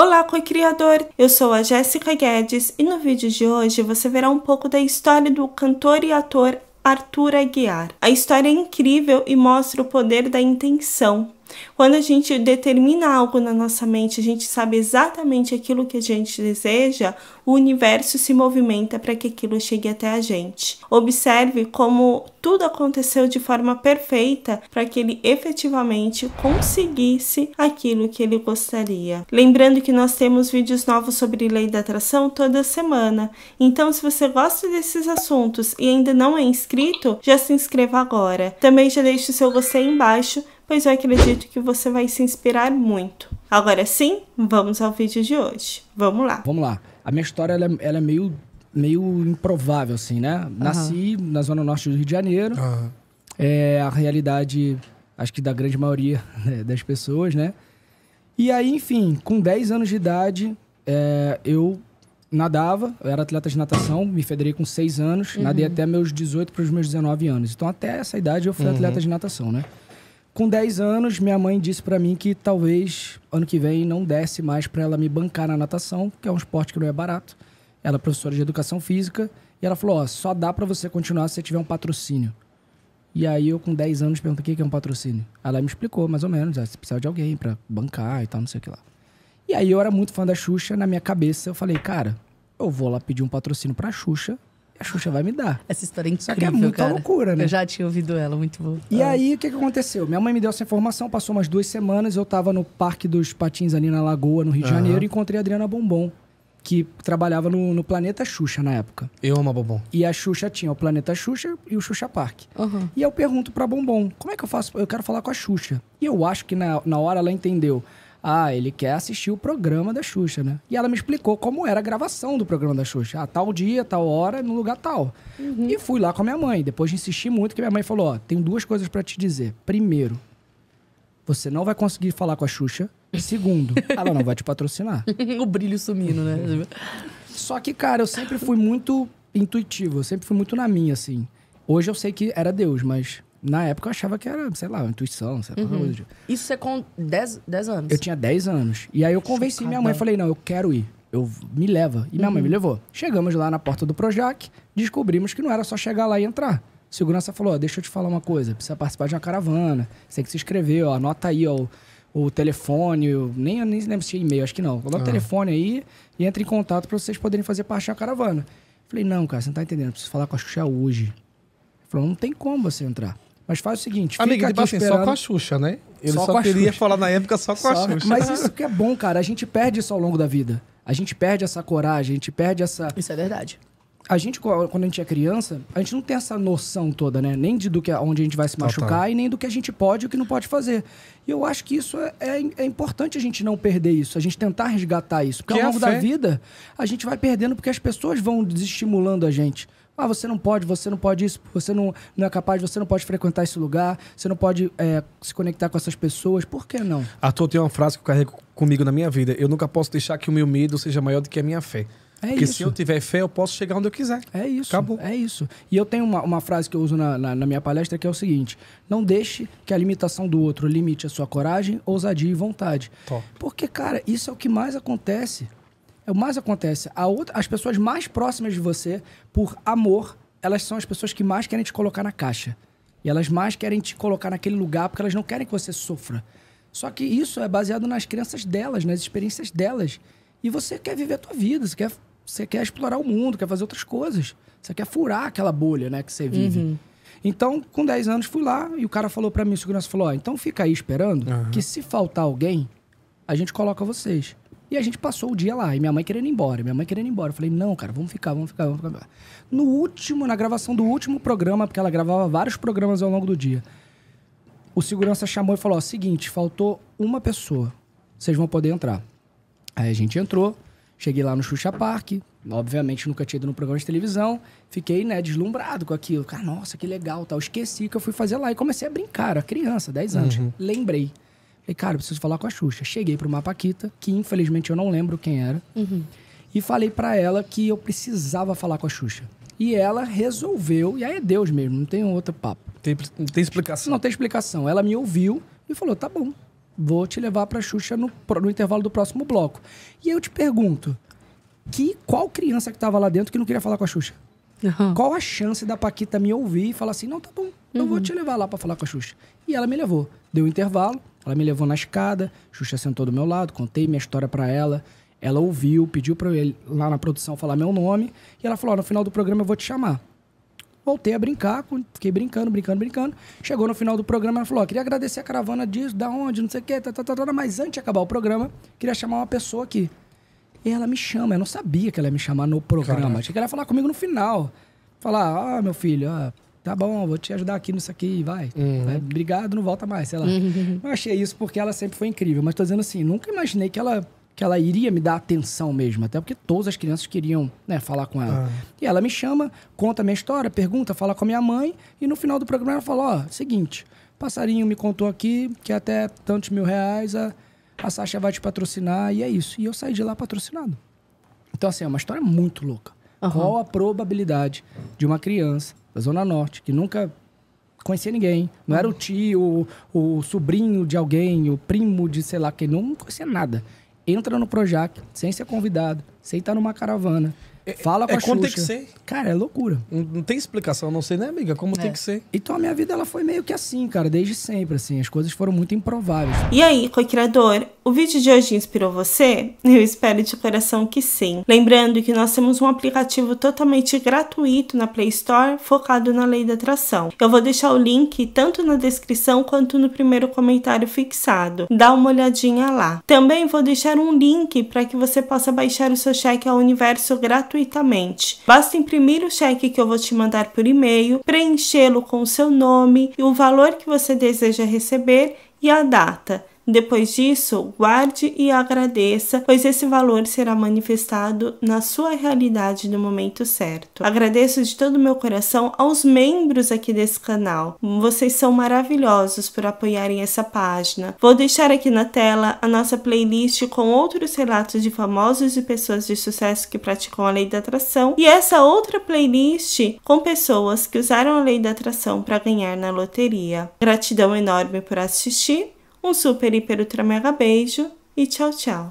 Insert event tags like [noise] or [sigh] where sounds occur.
Olá, co-criador! Eu sou a Jéssica Guedes e no vídeo de hoje você verá um pouco da história do cantor e ator Arthur Aguiar. A história é incrível e mostra o poder da intenção, quando a gente determina algo na nossa mente, a gente sabe exatamente aquilo que a gente deseja, o universo se movimenta para que aquilo chegue até a gente. Observe como tudo aconteceu de forma perfeita para que ele efetivamente conseguisse aquilo que ele gostaria. Lembrando que nós temos vídeos novos sobre lei da atração toda semana. Então, se você gosta desses assuntos e ainda não é inscrito, já se inscreva agora. Também já deixe o seu gostei embaixo pois eu acredito que você vai se inspirar muito. Agora sim, vamos ao vídeo de hoje. Vamos lá. Vamos lá. A minha história ela, é, ela é meio, meio improvável, assim, né? Uhum. Nasci na zona norte do Rio de Janeiro. Uhum. É a realidade, acho que da grande maioria né, das pessoas, né? E aí, enfim, com 10 anos de idade, é, eu nadava, eu era atleta de natação, me federei com 6 anos, uhum. nadei até meus 18 para os meus 19 anos. Então, até essa idade, eu fui uhum. atleta de natação, né? Com 10 anos, minha mãe disse para mim que talvez ano que vem não desse mais para ela me bancar na natação, que é um esporte que não é barato. Ela é professora de educação física e ela falou: ó, só dá para você continuar se você tiver um patrocínio. E aí eu, com 10 anos, perguntei o que é um patrocínio. Ela me explicou, mais ou menos, ah, você precisa de alguém para bancar e tal, não sei o que lá. E aí eu era muito fã da Xuxa, na minha cabeça eu falei, cara, eu vou lá pedir um patrocínio pra Xuxa a Xuxa vai me dar. Essa história é, é incrível, Só é muita cara. loucura, né? Eu já tinha ouvido ela, muito boa. E ah. aí, o que, que aconteceu? Minha mãe me deu essa informação, passou umas duas semanas, eu tava no Parque dos Patins ali na Lagoa, no Rio de Janeiro, e encontrei a Adriana Bombom, que trabalhava no, no, Planeta Xuxa na época. Eu amo a Bombom. E a Xuxa tinha o Planeta Xuxa e o Xuxa Parque. Uhum. E eu pergunto pra Bombom, como é que eu faço? Eu quero falar com a Xuxa. E eu acho que na, na hora ela entendeu. Ah, ele quer assistir o programa da Xuxa, né? E ela me explicou como era a gravação do programa da Xuxa. A ah, tal dia, tal hora, no lugar tal. Uhum. E fui lá com a minha mãe. Depois de insistir muito, que minha mãe falou: Ó, oh, tenho duas coisas para te dizer. Primeiro, você não vai conseguir falar com a Xuxa. Segundo, [laughs] ela não vai te patrocinar. o brilho sumindo, né? Só que, cara, eu sempre fui muito intuitivo, eu sempre fui muito na minha, assim. Hoje eu sei que era Deus, mas na época eu achava que era, sei lá, intuição, sei lá, uhum. Tipo. Isso você com 10, anos? Eu tinha 10 anos. E aí eu convenci minha mãe, falei, não, eu quero ir. Eu me leva. E minha uhum. mãe me uhum. levou. Chegamos lá na porta do Projac, descobrimos que não era só chegar lá e entrar. segurança falou, ó, deixa eu te falar uma coisa, precisa participar de uma caravana, você tem que se inscrever, ó, anota aí, ó, o telefone, eu nem, eu nem lembro se tinha e-mail, acho que não. Coloca ah. o telefone aí e entre em contato para vocês poderem fazer parte da caravana. Falei, não, cara, você não tá entendendo, eu preciso falar com a Xuxa hoje. Ele falou, não tem como você entrar. Mas faz o seguinte, fica Amiga, aqui esperando... só com a Xuxa, né? Ele só, só queria falar na época só com só... a Xuxa. Mas isso que é bom, cara. A gente perde isso ao longo da vida. A gente perde essa coragem, a gente perde essa. Isso é verdade a gente, quando a gente é criança, a gente não tem essa noção toda, né? Nem de do que, onde a gente vai se machucar e nem do que a gente pode e o que não pode fazer. E eu acho que isso é, é, é, importante a gente não perder isso, a gente tentar resgatar isso. Porque que ao é longo da vida, a gente vai perdendo porque as pessoas vão desestimulando a gente. Ah, você não pode, você não pode isso, você não, não é capaz, você não pode frequentar esse lugar, você não pode é, se conectar com essas pessoas, por que não? Arthur tem uma frase que eu carrego comigo na minha vida: eu nunca posso deixar que o meu medo seja maior do que a minha fé. É Porque isso. se eu tiver fé, eu posso chegar onde eu quiser. É isso. Acabou. É isso. E eu tenho uma, uma frase que eu uso na, na, na, minha palestra que é o seguinte: não deixe que a limitação do outro limite a sua coragem, ousadia e vontade. Top. Porque, cara, isso é o que mais acontece. É o mais acontece. Outra, as pessoas mais próximas de você, por amor, elas são as pessoas que mais querem te colocar na caixa. E elas mais querem te colocar naquele lugar porque elas não querem que você sofra. Só que isso é baseado nas crenças delas, nas experiências delas. E você quer viver a tua vida, você quer você quer explorar o mundo, quer fazer outras coisas. Você quer furar aquela bolha, né, que você vive. Uhum. Então, com 10 anos, fui lá e o cara falou para mim, o segurança falou, ó, então fica aí esperando uhum. que se faltar alguém, a gente coloca vocês. E a gente passou o dia lá, e minha mãe querendo ir embora, minha mãe querendo ir embora. Eu falei, não, cara, vamos ficar, vamos ficar, vamos ficar. No último, na gravação do último programa, porque ela gravava vários programas ao longo do dia, o segurança chamou e falou, ó, seguinte, faltou uma pessoa, vocês vão poder entrar. Aí a gente entrou, Cheguei lá no Xuxa Park, obviamente nunca tinha ido no programa de televisão, fiquei, né, deslumbrado com aquilo. Cara, nossa, que legal, tal. Esqueci que eu fui fazer lá e comecei a brincar, era criança, 10 anos. Uhum. Lembrei. Falei, cara, preciso falar com a Xuxa. Cheguei pro Mapaquita, que infelizmente eu não lembro quem era, uhum. e falei para ela que eu precisava falar com a Xuxa. E ela resolveu, e aí é Deus mesmo, não tem outro papo. Tem, não tem explicação. Não tem explicação. Ela me ouviu e falou: tá bom, vou te levar para Xuxa no, no intervalo do próximo bloco. E eu te pergunto, que qual criança que estava lá dentro que não queria falar com a Xuxa? Uhum. Qual a chance da Paquita me ouvir e falar assim, não, tá bom, eu uhum. vou te levar lá para falar com a Xuxa. E ela me levou. Deu um intervalo, ela me levou na escada, Xuxa sentou do meu lado, contei minha história para ela. Ela ouviu, pediu para eu ir lá na produção falar meu nome. E ela falou, oh, no final do programa eu vou te chamar voltei a brincar, fiquei brincando, brincando, brincando. Chegou no final do programa, ela falou: oh, queria agradecer a caravana disso, da onde, não sei o quê, tá, tá, tá, tá, mas antes de acabar o programa, queria chamar uma pessoa aqui. E ela me chama, eu não sabia que ela ia me chamar no programa. Achei que ela ia falar comigo no final. Falar, ah, meu filho, tá bom, vou te ajudar aqui nisso aqui, vai. Uhum. vai obrigado, não volta mais, sei lá. Uhum. Eu achei isso porque ela sempre foi incrível. Mas tô dizendo assim, nunca imaginei que ela que ela iria me dar atenção mesmo, até porque todas as crianças queriam né, falar com ela. Ah. E ela me chama, conta a minha história, pergunta, fala com a minha mãe, e no final do programa ela fala: Ó, seguinte, passarinho me contou aqui que até tantos mil reais a, a Sasha vai te patrocinar, e é isso. E eu saí de lá patrocinado. Então, assim, é uma história muito louca. Uhum. Qual a probabilidade de uma criança da Zona Norte, que nunca conhecia ninguém, não era o tio, o, o sobrinho de alguém, o primo de sei lá quem, não conhecia nada entra no Projac, sem ser convidado, sem estar tá numa caravana. É, fala com é a como Xuxa. tem que ser. Cara, é loucura. Não, não tem explicação, não sei, né, amiga? Como é. tem que ser. Então a minha vida ela foi meio que assim, cara, desde sempre, assim. As coisas foram muito improváveis. E aí, co criador, o vídeo de hoje inspirou você? Eu espero de coração que sim. Lembrando que nós temos um aplicativo totalmente gratuito na Play Store focado na lei da atração. Eu vou deixar o link tanto na descrição quanto no primeiro comentário fixado. Dá uma olhadinha lá. Também vou deixar um link para que você possa baixar o seu cheque ao universo gratuitamente. Basta imprimir o cheque que eu vou te mandar por e-mail, preenchê-lo com o seu nome e o valor que você deseja receber e a data. Depois disso, guarde e agradeça, pois esse valor será manifestado na sua realidade no momento certo. Agradeço de todo o meu coração aos membros aqui desse canal. Vocês são maravilhosos por apoiarem essa página. Vou deixar aqui na tela a nossa playlist com outros relatos de famosos e pessoas de sucesso que praticam a lei da atração e essa outra playlist com pessoas que usaram a lei da atração para ganhar na loteria. Gratidão enorme por assistir um super hiper ultra mega beijo e tchau, tchau!